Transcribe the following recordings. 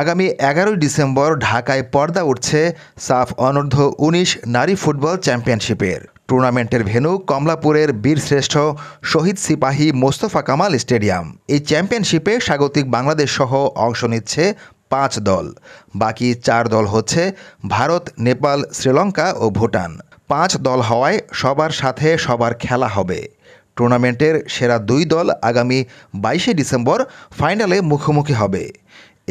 আগামী এগারোই ডিসেম্বর ঢাকায় পর্দা উঠছে সাফ অনূর্ধ্ব উনিশ নারী ফুটবল চ্যাম্পিয়নশিপের টুর্নামেন্টের ভেন্যু কমলাপুরের বীরশ্রেষ্ঠ শহীদ সিপাহী মোস্তফা কামাল স্টেডিয়াম এই চ্যাম্পিয়নশিপে স্বাগতিক বাংলাদেশ সহ অংশ নিচ্ছে পাঁচ দল বাকি চার দল হচ্ছে ভারত নেপাল শ্রীলঙ্কা ও ভুটান পাঁচ দল হওয়ায় সবার সাথে সবার খেলা হবে টুর্নামেন্টের সেরা দুই দল আগামী বাইশে ডিসেম্বর ফাইনালে মুখোমুখি হবে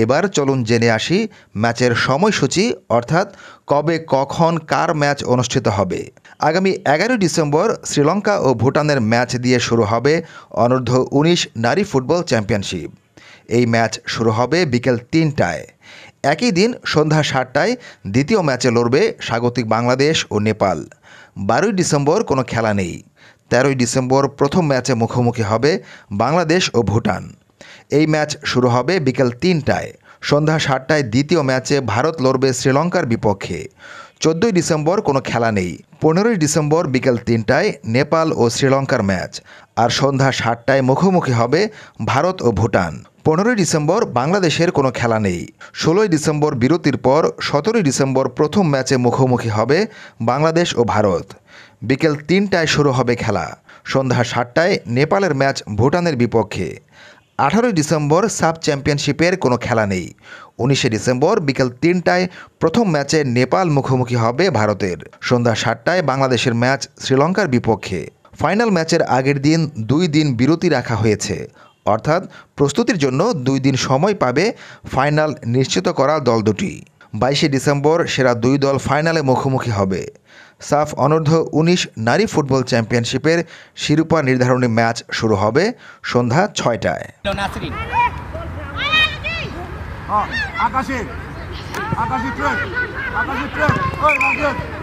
এবার চলুন জেনে আসি ম্যাচের সময়সূচি অর্থাৎ কবে কখন কার ম্যাচ অনুষ্ঠিত হবে আগামী এগারোই ডিসেম্বর শ্রীলঙ্কা ও ভুটানের ম্যাচ দিয়ে শুরু হবে অনূর্ধ্ব উনিশ নারী ফুটবল চ্যাম্পিয়নশিপ এই ম্যাচ শুরু হবে বিকেল তিনটায় একই দিন সন্ধ্যা সাতটায় দ্বিতীয় ম্যাচে লড়বে স্বাগতিক বাংলাদেশ ও নেপাল বারোই ডিসেম্বর কোনো খেলা নেই তেরোই ডিসেম্বর প্রথম ম্যাচে মুখোমুখি হবে বাংলাদেশ ও ভুটান এই ম্যাচ শুরু হবে বিকেল তিনটায় সন্ধ্যা সাতটায় দ্বিতীয় ম্যাচে ভারত লড়বে শ্রীলঙ্কার বিপক্ষে চোদ্দই ডিসেম্বর কোনো খেলা নেই পনেরোই ডিসেম্বর বিকেল তিনটায় নেপাল ও শ্রীলঙ্কার ম্যাচ আর সন্ধ্যা সাতটায় মুখোমুখি হবে ভারত ও ভুটান পনেরোই ডিসেম্বর বাংলাদেশের কোনো খেলা নেই ষোলোই ডিসেম্বর বিরতির পর সতেরোই ডিসেম্বর প্রথম ম্যাচে মুখোমুখি হবে বাংলাদেশ ও ভারত বিকেল তিনটায় শুরু হবে খেলা সন্ধ্যা সাতটায় নেপালের ম্যাচ ভুটানের বিপক্ষে আঠারোই ডিসেম্বর সাব চ্যাম্পিয়নশিপের কোনো খেলা নেই উনিশে ডিসেম্বর বিকেল তিনটায় প্রথম ম্যাচে নেপাল মুখোমুখি হবে ভারতের সন্ধ্যা সাতটায় বাংলাদেশের ম্যাচ শ্রীলঙ্কার বিপক্ষে ফাইনাল ম্যাচের আগের দিন দুই দিন বিরতি রাখা হয়েছে অর্থাৎ প্রস্তুতির জন্য দুই দিন সময় পাবে ফাইনাল নিশ্চিত করা দল দুটি বাইশে ডিসেম্বর সেরা দুই দল ফাইনালে মুখোমুখি হবে সাফ অনূর্ধ্ব উনিশ নারী ফুটবল চ্যাম্পিয়নশিপের শিরোপা নির্ধারণী ম্যাচ শুরু হবে সন্ধ্যা ছয়টায় আকাশে আকাশে ট্রেন আকাশে ট্রেন ওই